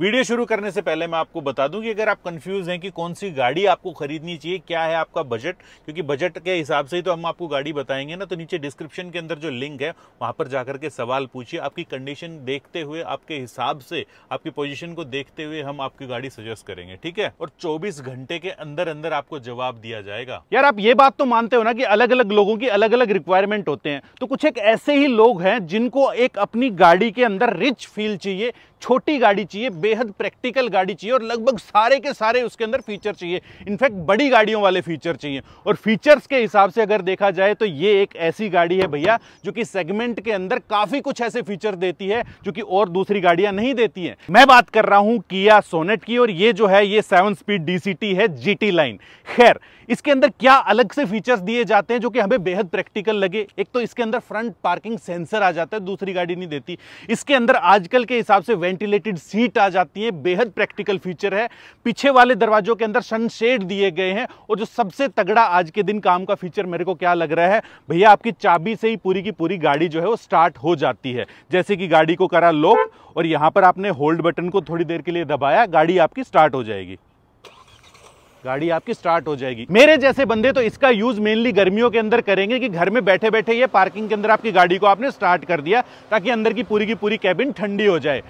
video शुरू करने से पहले मैं आपको बता दूं कि अगर आप कंफ्यूज हैं कि कौन सी गाड़ी आपको खरीदनी चाहिए क्या है आपका बजट क्योंकि बजट के हिसाब से ही तो हम आपको गाड़ी बताएंगे ना तो नीचे डिस्क्रिप्शन के अंदर जो लिंक है वहां पर जाकर के सवाल पूछिए आपकी कंडीशन देखते हुए आपके हिसाब से आपकी पोजिशन को देखते हुए हम आपकी गाड़ी सजेस्ट करेंगे ठीक है और चौबीस घंटे के अंदर अंदर आपको जवाब दिया जाएगा यार आप ये बात तो मानते हो ना कि अलग अलग लोगों की अलग अलग रिक्वायरमेंट होते हैं तो कुछ एक ऐसे ही लोग हैं जिनको एक अपनी गाड़ी के अंदर रिच फील चाहिए छोटी गाड़ी चाहिए बेहद प्रैक्टिकल गाड़ी चाहिए और लगभग सारे के सारे उसके अंदर फीचर चाहिए इनफैक्ट बड़ी गाड़ियों वाले फीचर चाहिए और फीचर्स के हिसाब से अगर देखा जाए तो ये एक ऐसी गाड़ी है भैया जो कि सेगमेंट के अंदर काफ़ी कुछ ऐसे फीचर देती है जो कि और दूसरी गाड़ियां नहीं देती है मैं बात कर रहा हूं किया सोनेट की और ये जो है ये सेवन स्पीड डीसीटी है जीटी लाइन खैर इसके अंदर क्या अलग से फीचर्स दिए जाते हैं जो कि हमें बेहद प्रैक्टिकल लगे एक तो इसके अंदर फ्रंट पार्किंग सेंसर आ जाता है दूसरी गाड़ी नहीं देती इसके अंदर आजकल के हिसाब से वेंटिलेटेड सीट आ जाती है बेहद प्रैक्टिकल फीचर है पीछे वाले दरवाजों के अंदर सनशेड दिए गए हैं और जो सबसे तगड़ा आज के दिन काम का फीचर मेरे को क्या लग रहा है भैया आपकी चाबी से ही पूरी की पूरी गाड़ी जो है वो स्टार्ट हो जाती है जैसे कि गाड़ी को करा लोक और यहाँ पर आपने होल्ड बटन को थोड़ी देर के लिए दबाया गाड़ी आपकी स्टार्ट हो जाएगी गाड़ी आपकी स्टार्ट हो जाएगी मेरे जैसे बंदे तो इसका यूज मेनली गर्मियों के अंदर करेंगे कि घर में बैठे बैठे ये पार्किंग के अंदर आपकी गाड़ी को आपने स्टार्ट कर दिया ताकि अंदर की पूरी की पूरी कैबिन ठंडी हो जाए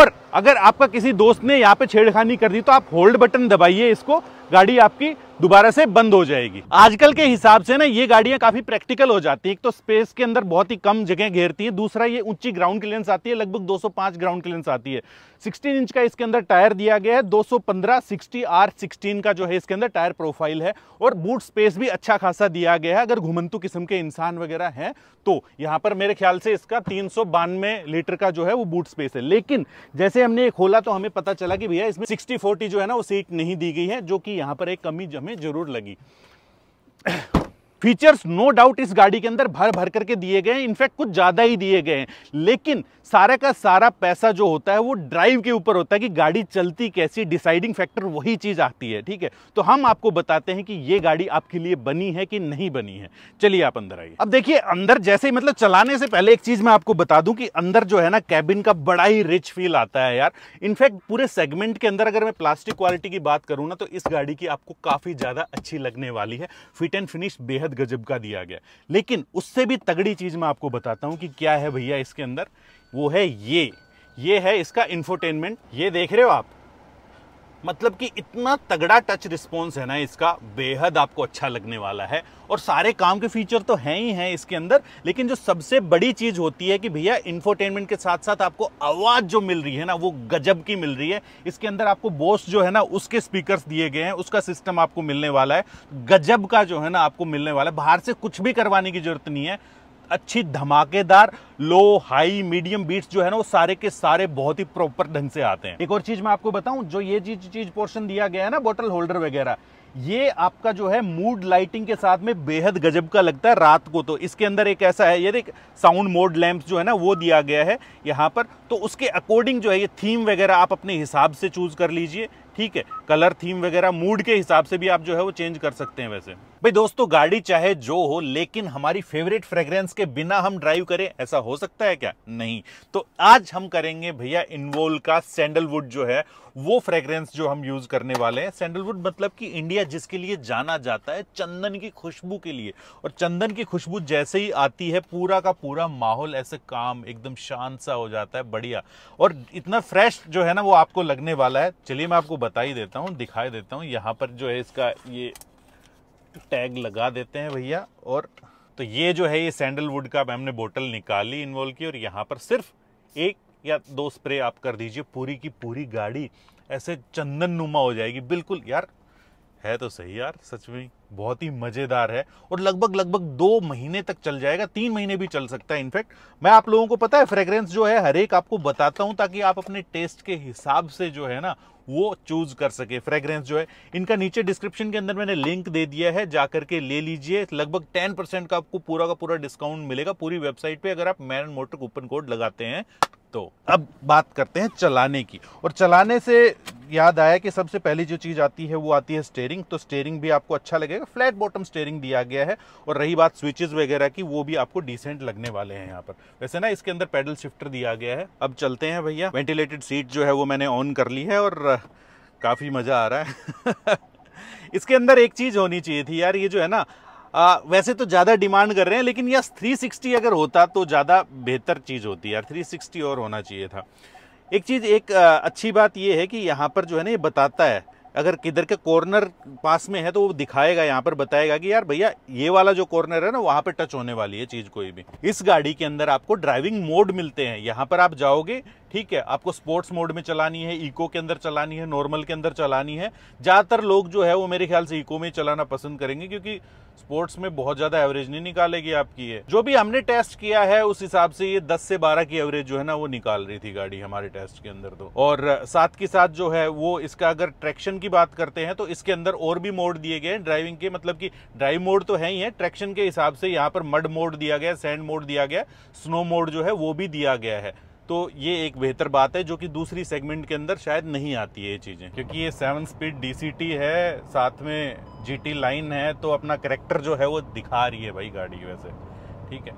और अगर आपका किसी दोस्त ने यहाँ पे छेड़खानी कर दी तो आप होल्ड बटन दबाइए इसको गाड़ी आपकी दोबारा से बंद हो जाएगी आजकल के हिसाब से ना ये गाड़ियां काफी प्रैक्टिकल हो जाती है एक तो स्पेस के अंदर बहुत ही कम जगह घेरती है दूसरा ये ऊंची ग्राउंड क्लियरेंस आती है लगभग 205 ग्राउंड क्लियरेंस आती है 16 इंच का इसके अंदर टायर दिया गया है 215 सौ आर 16 का जो है इसके अंदर टायर प्रोफाइल है और बूट स्पेस भी अच्छा खासा दिया गया है अगर घुमंतु किस्म के इंसान वगैरह हैं तो यहाँ पर मेरे ख्याल से इसका तीन सौ लीटर का जो है वो बूट स्पेस है लेकिन जैसे हमने ये खोला तो हमें पता चला कि भैया इसमें सिक्सटी फोर्टी जो है ना वो सीट नहीं दी गई है जो कि यहाँ पर एक कमी हमें जरूर लगी फीचर्स नो डाउट इस गाड़ी के अंदर भर भर करके दिए गए हैं इनफैक्ट कुछ ज़्यादा ही दिए गए हैं लेकिन सारा का सारा पैसा जो होता है वो ड्राइव के ऊपर होता है कि गाड़ी चलती कैसी डिसाइडिंग फैक्टर वही चीज़ आती है ठीक है तो हम आपको बताते हैं कि ये गाड़ी आपके लिए बनी है कि नहीं बनी है चलिए आप अंदर आइए अब देखिए अंदर जैसे ही मतलब चलाने से पहले एक चीज़ मैं आपको बता दूं कि अंदर जो है ना कैबिन का बड़ा ही रिच फील आता है यार इनफैक्ट पूरे सेगमेंट के अंदर अगर मैं प्लास्टिक क्वालिटी की बात करूँ ना तो इस गाड़ी की आपको काफ़ी ज़्यादा अच्छी लगने वाली है फिट एंड फिनिश बेहद गजब का दिया गया लेकिन उससे भी तगड़ी चीज़ मैं आपको बताता हूँ कि क्या है भैया इसके अंदर वो है ये ये है इसका इन्फोटेनमेंट ये देख रहे हो आप मतलब कि इतना तगड़ा टच रिस्पॉन्स है ना इसका बेहद आपको अच्छा लगने वाला है और सारे काम के फीचर तो हैं ही हैं इसके अंदर लेकिन जो सबसे बड़ी चीज़ होती है कि भैया इन्फोटेनमेंट के साथ साथ आपको आवाज़ जो मिल रही है ना वो गजब की मिल रही है इसके अंदर आपको बोस जो है ना उसके स्पीकर दिए गए हैं उसका सिस्टम आपको मिलने वाला है गजब का जो है ना आपको मिलने वाला है बाहर से कुछ भी करवाने की जरूरत नहीं है अच्छी धमाकेदार लो हाई मीडियम बीट्स जो है ना वो सारे के सारे बहुत ही प्रॉपर ढंग से आते हैं एक और चीज मैं आपको बताऊं जो ये चीज चीज पोर्शन दिया गया है ना बोटल होल्डर वगैरह ये आपका जो है मूड लाइटिंग के साथ में बेहद गजब का लगता है रात को तो इसके अंदर एक ऐसा है ये देख साउंड मोड लैंप्स जो है ना वो दिया गया है यहाँ पर तो उसके अकॉर्डिंग जो है ये थीम वगैरह आप अपने हिसाब से चूज कर लीजिए ठीक है कलर थीम वगैरह मूड के हिसाब से भी आप जो है वो चेंज कर सकते हैं वैसे भाई दोस्तों गाड़ी चाहे जो हो लेकिन हमारी फेवरेट फ्रेग्रेंस के बिना हम ड्राइव करें ऐसा हो सकता है क्या नहीं तो आज हम करेंगे भैया इनवोल का सैंडलवुड जो है वो फ्रेग्रेंस जो हम यूज करने वाले हैं सैंडलवुड मतलब कि इंडिया जिसके लिए जाना जाता है चंदन की खुशबू के लिए और चंदन की खुशबू जैसे ही आती है पूरा का पूरा माहौल ऐसे काम एकदम शांत सा हो जाता है बढ़िया और इतना फ्रेश जो है ना वो आपको लगने वाला है चलिए मैं आपको बता ही देता हूँ दिखाई देता हूँ यहाँ पर जो है इसका ये टैग लगा देते हैं भैया और तो ये जो है ये सैंडलवुड का हमने बोतल निकाली इन्वॉल्व की और यहाँ पर सिर्फ एक या दो स्प्रे आप कर दीजिए पूरी की पूरी गाड़ी ऐसे चंदन नुमा हो जाएगी बिल्कुल यार है तो सही यार सच में बहुत ही मज़ेदार है और लगभग लगभग दो महीने तक चल जाएगा तीन महीने भी चल सकता है इनफैक्ट मैं आप लोगों को पता है फ्रेग्रेंस जो है हर एक आपको बताता हूँ ताकि आप अपने टेस्ट के हिसाब से जो है ना वो चूज कर सके फ्रेग्रेंस जो है इनका नीचे डिस्क्रिप्शन के अंदर मैंने लिंक दे दिया है जाकर के ले लीजिए लगभग टेन परसेंट का आपको पूरा का पूरा डिस्काउंट मिलेगा पूरी वेबसाइट पे अगर आप मैन मोटर कूपन कोड लगाते हैं तो अब बात करते हैं चलाने की और चलाने से याद आया कि सबसे पहली जो चीज़ आती है वो आती है स्टेयरिंग तो स्टेयरिंग भी आपको अच्छा लगेगा फ्लैट बॉटम स्टेयरिंग दिया गया है और रही बात स्विचेस वगैरह की वो भी आपको डिसेंट लगने वाले हैं यहाँ पर वैसे ना इसके अंदर पैडल शिफ्टर दिया गया है अब चलते हैं भैया वेंटिलेटेड सीट जो है वो मैंने ऑन कर ली है और काफ़ी मज़ा आ रहा है इसके अंदर एक चीज़ होनी चाहिए थी यार ये जो है ना आ, वैसे तो ज़्यादा डिमांड कर रहे हैं लेकिन यस 360 अगर होता तो ज़्यादा बेहतर चीज़ होती यार 360 और होना चाहिए था एक चीज़ एक आ, अच्छी बात ये है कि यहाँ पर जो है ना ये बताता है अगर किधर के कॉर्नर पास में है तो वो दिखाएगा यहाँ पर बताएगा कि यार भैया ये वाला जो कॉर्नर है ना वहाँ पे टच होने वाली है चीज़ कोई भी इस गाड़ी के अंदर आपको ड्राइविंग मोड मिलते हैं यहाँ पर आप जाओगे ठीक है आपको स्पोर्ट्स मोड में चलानी है इको के अंदर चलानी है नॉर्मल के अंदर चलानी है ज़्यादातर लोग जो है वो मेरे ख्याल से इको में चलाना पसंद करेंगे क्योंकि स्पोर्ट्स में बहुत ज़्यादा एवरेज नहीं निकालेगी आपकी ये जो भी हमने टेस्ट किया है उस हिसाब से ये 10 से 12 की एवरेज जो है ना वो निकाल रही थी गाड़ी हमारे टेस्ट के अंदर तो और साथ के साथ जो है वो इसका अगर ट्रैक्शन की बात करते हैं तो इसके अंदर और भी मोड दिए गए हैं ड्राइविंग के मतलब कि ड्राइव मोड तो है ही है ट्रैक्शन के हिसाब से यहाँ पर मड मोड दिया गया सैंड मोड दिया गया स्नो मोड जो है वो भी दिया गया है तो ये एक बेहतर बात है जो कि दूसरी सेगमेंट के अंदर शायद नहीं आती है ये चीज़ें क्योंकि ये सेवन स्पीड डीसीटी है साथ में जीटी लाइन है तो अपना करेक्टर जो है वो दिखा रही है भाई गाड़ी वैसे ठीक है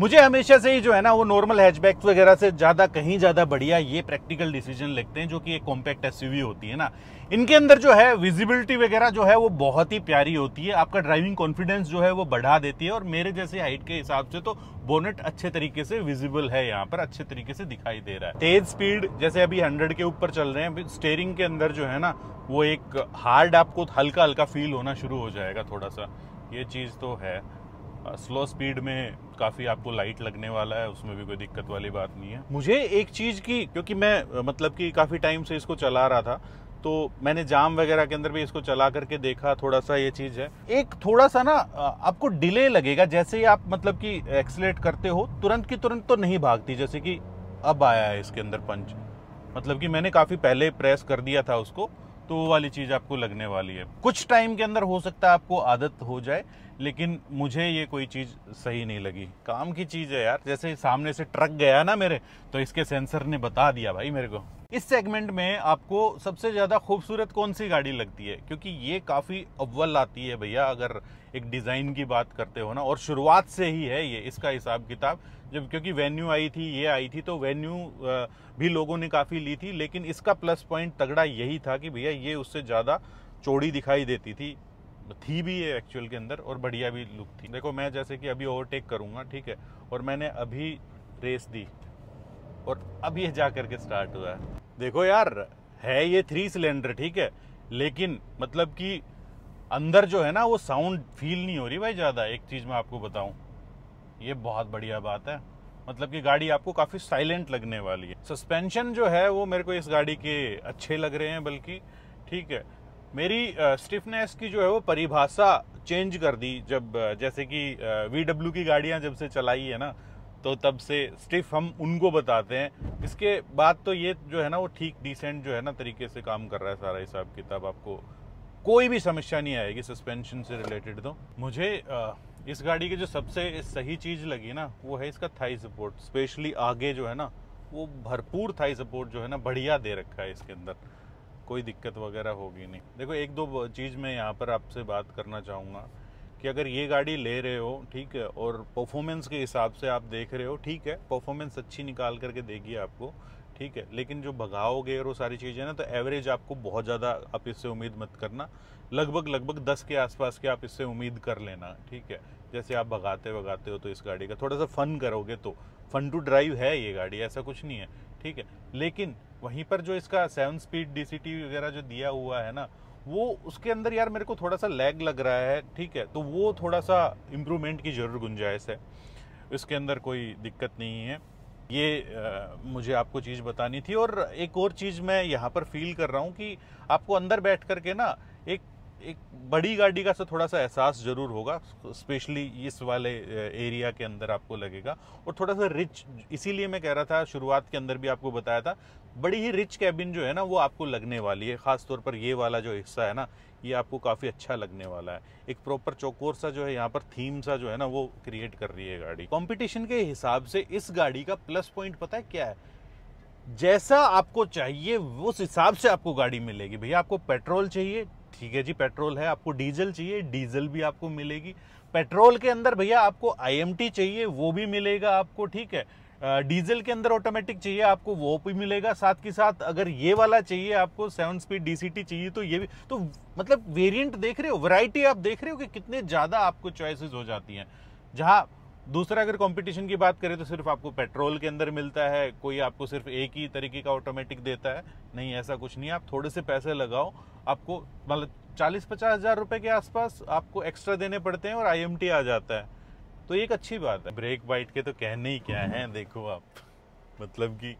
मुझे हमेशा से ही जो है ना वो नॉर्मल हैचबैक वगैरह से ज़्यादा कहीं ज़्यादा बढ़िया ये प्रैक्टिकल डिसीजन लगते हैं जो कि एक कॉम्पैक्ट एस होती है ना इनके अंदर जो है विजिबिलिटी वगैरह जो है वो बहुत ही प्यारी होती है आपका ड्राइविंग कॉन्फिडेंस जो है वो बढ़ा देती है और मेरे जैसे हाइट के हिसाब से तो बोनेट अच्छे तरीके से विजिबल है यहाँ पर अच्छे तरीके से दिखाई दे रहा है तेज स्पीड जैसे अभी हंड्रेड के ऊपर चल रहे हैं स्टेयरिंग के अंदर जो है ना वो एक हार्ड आपको हल्का हल्का फील होना शुरू हो जाएगा थोड़ा सा ये चीज़ तो है स्लो स्पीड में काफ़ी आपको लाइट लगने वाला है उसमें भी कोई दिक्कत वाली बात नहीं है मुझे एक चीज़ की क्योंकि मैं मतलब कि काफ़ी टाइम से इसको चला रहा था तो मैंने जाम वगैरह के अंदर भी इसको चला करके देखा थोड़ा सा ये चीज़ है एक थोड़ा सा ना आपको डिले लगेगा जैसे ही आप मतलब कि एक्सलेट करते हो तुरंत की तुरंत तो नहीं भागती जैसे कि अब आया है इसके अंदर पंच मतलब कि मैंने काफ़ी पहले प्रेस कर दिया था उसको तो वो वाली चीज़ आपको लगने वाली है कुछ टाइम के अंदर हो सकता है आपको आदत हो जाए लेकिन मुझे ये कोई चीज़ सही नहीं लगी काम की चीज़ है यार जैसे सामने से ट्रक गया ना मेरे तो इसके सेंसर ने बता दिया भाई मेरे को इस सेगमेंट में आपको सबसे ज़्यादा खूबसूरत कौन सी गाड़ी लगती है क्योंकि ये काफ़ी अव्वल आती है भैया अगर एक डिज़ाइन की बात करते हो ना और शुरुआत से ही है ये इसका हिसाब किताब जब क्योंकि वेन्यू आई थी ये आई थी तो वेन्यू भी लोगों ने काफ़ी ली थी लेकिन इसका प्लस पॉइंट तगड़ा यही था कि भैया ये उससे ज़्यादा चौड़ी दिखाई देती थी थी भी ये एक्चुअल के अंदर और बढ़िया भी लुक थी देखो मैं जैसे कि अभी ओवरटेक करूँगा ठीक है और मैंने अभी रेस दी और अब ये जा करके स्टार्ट हुआ है देखो यार है ये थ्री सिलेंडर ठीक है लेकिन मतलब कि अंदर जो है ना वो साउंड फील नहीं हो रही भाई ज़्यादा एक चीज़ मैं आपको बताऊं ये बहुत बढ़िया बात है मतलब कि गाड़ी आपको काफ़ी साइलेंट लगने वाली है सस्पेंशन जो है वो मेरे को इस गाड़ी के अच्छे लग रहे हैं बल्कि ठीक है मेरी स्टिफनेस की जो है वो परिभाषा चेंज कर दी जब जैसे कि वी की गाड़ियाँ जब से चलाई है ना तो तब से स्टिफ हम उनको बताते हैं इसके बाद तो ये जो है ना वो ठीक डिसेंट जो है ना तरीके से काम कर रहा है सारा हिसाब किताब आपको कोई भी समस्या नहीं आएगी सस्पेंशन से रिलेटेड तो मुझे इस गाड़ी की जो सबसे सही चीज़ लगी ना वो है इसका थाई सपोर्ट स्पेशली आगे जो है ना वो भरपूर थाई सपोर्ट जो है ना बढ़िया दे रखा है इसके अंदर कोई दिक्कत वगैरह होगी नहीं देखो एक दो चीज़ मैं यहाँ पर आपसे बात करना चाहूँगा कि अगर ये गाड़ी ले रहे हो ठीक है और परफॉर्मेंस के हिसाब से आप देख रहे हो ठीक है परफॉर्मेंस अच्छी निकाल करके देगी आपको ठीक है लेकिन जो भगाओगे और वो सारी चीज़ें ना तो एवरेज आपको बहुत ज़्यादा आप इससे उम्मीद मत करना लगभग लगभग दस के आसपास के आप इससे उम्मीद कर लेना ठीक है जैसे आप भगाते भगाते हो तो इस गाड़ी का थोड़ा सा फ़न करोगे तो फ़न टू ड्राइव है ये गाड़ी ऐसा कुछ नहीं है ठीक है लेकिन वहीं पर जो इसका सेवन स्पीड डी वगैरह जो दिया हुआ है ना वो उसके अंदर यार मेरे को थोड़ा सा लैग लग रहा है ठीक है तो वो थोड़ा सा इम्प्रूवमेंट की ज़रूर गुंजाइश है इसके अंदर कोई दिक्कत नहीं है ये आ, मुझे आपको चीज़ बतानी थी और एक और चीज़ मैं यहाँ पर फील कर रहा हूँ कि आपको अंदर बैठ करके ना एक एक बड़ी गाड़ी का सा तो थोड़ा सा एहसास जरूर होगा स्पेशली इस वाले एरिया के अंदर आपको लगेगा और थोड़ा सा रिच इसीलिए मैं कह रहा था शुरुआत के अंदर भी आपको बताया था बड़ी ही रिच कैबिन जो है ना वो आपको लगने वाली है ख़ास तौर पर ये वाला जो हिस्सा है ना ये आपको काफ़ी अच्छा लगने वाला है एक प्रॉपर चौकोर सा जो है यहाँ पर थीम सा जो है ना वो क्रिएट कर रही है गाड़ी कॉम्पिटिशन के हिसाब से इस गाड़ी का प्लस पॉइंट पता है क्या है जैसा आपको चाहिए उस हिसाब से आपको गाड़ी मिलेगी भैया आपको पेट्रोल चाहिए ठीक है जी पेट्रोल है आपको डीजल चाहिए डीजल भी आपको मिलेगी पेट्रोल के अंदर भैया आपको आईएमटी चाहिए वो भी मिलेगा आपको ठीक है डीजल के अंदर ऑटोमेटिक चाहिए आपको वो भी मिलेगा साथ के साथ अगर ये वाला चाहिए आपको सेवन स्पीड डीसीटी चाहिए तो ये भी तो मतलब वेरिएंट देख रहे हो वैरायटी आप देख रहे हो कि कितने ज़्यादा आपको चॉइसेस हो जाती हैं जहाँ दूसरा अगर कंपटीशन की बात करें तो सिर्फ आपको पेट्रोल के अंदर मिलता है कोई आपको सिर्फ एक ही तरीके का ऑटोमेटिक देता है नहीं ऐसा कुछ नहीं है आप थोड़े से पैसे लगाओ आपको मतलब चालीस पचास हज़ार रुपये के आसपास आपको एक्स्ट्रा देने पड़ते हैं और आई आ जाता है तो एक अच्छी बात है ब्रेक बाइट के तो कहने ही क्या है देखो आप मतलब कि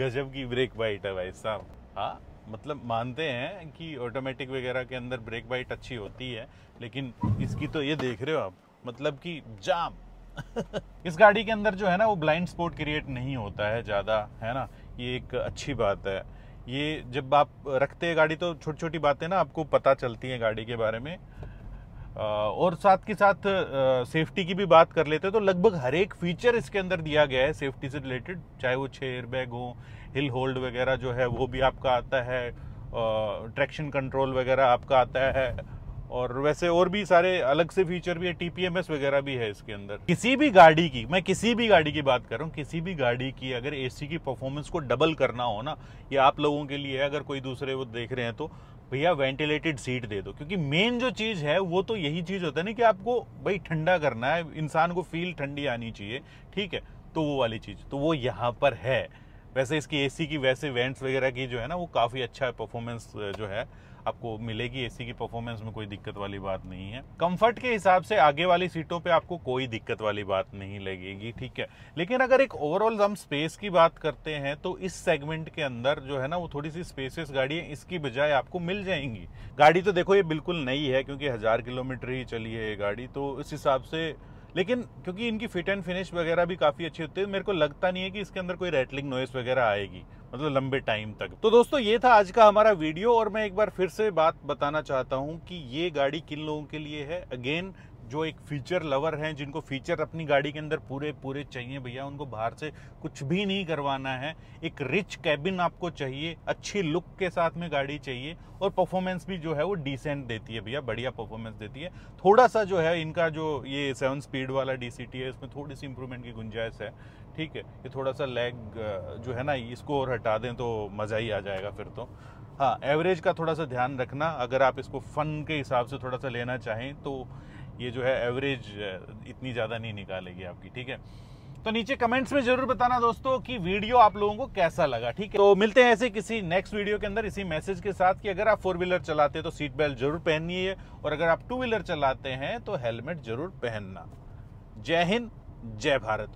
गजब की ब्रेक बाइट है भाई साहब हाँ मतलब मानते हैं कि ऑटोमेटिक वगैरह के अंदर ब्रेक बाइट अच्छी होती है लेकिन इसकी तो ये देख रहे हो आप मतलब कि जाम इस गाड़ी के अंदर जो है ना वो ब्लाइंड स्पॉट क्रिएट नहीं होता है ज़्यादा है ना ये एक अच्छी बात है ये जब आप रखते हैं गाड़ी तो छोटी छोटी बातें ना आपको पता चलती हैं गाड़ी के बारे में और साथ के साथ सेफ्टी की भी बात कर लेते हैं तो लगभग हर एक फीचर इसके अंदर दिया गया है सेफ्टी से रिलेटेड चाहे वो छः एयरबैग हो हिल होल्ड वगैरह जो है वो भी आपका आता है ट्रैक्शन कंट्रोल वगैरह आपका आता है और वैसे और भी सारे अलग से फीचर भी है टीपीएमएस वगैरह भी है इसके अंदर किसी भी गाड़ी की मैं किसी भी गाड़ी की बात कर रहा हूँ किसी भी गाड़ी की अगर एसी की परफॉर्मेंस को डबल करना हो ना ये आप लोगों के लिए अगर कोई दूसरे वो देख रहे हैं तो भैया वेंटिलेटेड सीट दे दो क्योंकि मेन जो चीज़ है वो तो यही चीज़ होता है ना कि आपको भाई ठंडा करना है इंसान को फील ठंडी आनी चाहिए ठीक है तो वो वाली चीज़ तो वो यहाँ पर है वैसे इसकी एसी की वैसे वेंट्स वगैरह की जो है ना वो काफ़ी अच्छा परफॉर्मेंस जो है आपको मिलेगी एसी की परफॉर्मेंस में कोई दिक्कत वाली बात नहीं है कंफर्ट के हिसाब से आगे वाली सीटों पे आपको कोई दिक्कत वाली बात नहीं लगेगी ठीक है लेकिन अगर एक ओवरऑल हम स्पेस की बात करते हैं तो इस सेगमेंट के अंदर जो है ना वो थोड़ी सी स्पेसियस गाड़ी है इसकी बजाय आपको मिल जाएंगी गाड़ी तो देखो ये बिल्कुल नई है क्योंकि हज़ार किलोमीटर ही चली है ये गाड़ी तो इस हिसाब से लेकिन क्योंकि इनकी फिट एंड फिनिश वगैरह भी काफ़ी अच्छी होती है मेरे को लगता नहीं है कि इसके अंदर कोई रेटलिंग नॉइस वगैरह आएगी मतलब लंबे टाइम तक तो दोस्तों ये था आज का हमारा वीडियो और मैं एक बार फिर से बात बताना चाहता हूँ कि ये गाड़ी किन लोगों के लिए है अगेन जो एक फीचर लवर हैं जिनको फीचर अपनी गाड़ी के अंदर पूरे पूरे चाहिए भैया उनको बाहर से कुछ भी नहीं करवाना है एक रिच कैबिन आपको चाहिए अच्छी लुक के साथ में गाड़ी चाहिए और परफॉर्मेंस भी जो है वो डिसेंट देती है भैया बढ़िया परफॉर्मेंस देती है थोड़ा सा जो है इनका जो ये सेवन स्पीड वाला डी है इसमें थोड़ी सी इंप्रूवमेंट की गुंजाइश है ठीक है ये थोड़ा सा लैग जो है ना इसको और हटा दें तो मज़ा ही आ जाएगा फिर तो हाँ एवरेज का थोड़ा सा ध्यान रखना अगर आप इसको फन के हिसाब से थोड़ा सा लेना चाहें तो ये जो है एवरेज इतनी ज़्यादा नहीं निकालेगी आपकी ठीक है तो नीचे कमेंट्स में जरूर बताना दोस्तों कि वीडियो आप लोगों को कैसा लगा ठीक है तो मिलते हैं ऐसे किसी नेक्स्ट वीडियो के अंदर इसी मैसेज के साथ कि अगर आप फोर व्हीलर चलाते हैं तो सीट बेल्ट जरूर पहननी है और अगर आप टू व्हीलर चलाते हैं तो हेलमेट जरूर पहनना जय हिंद जय भारत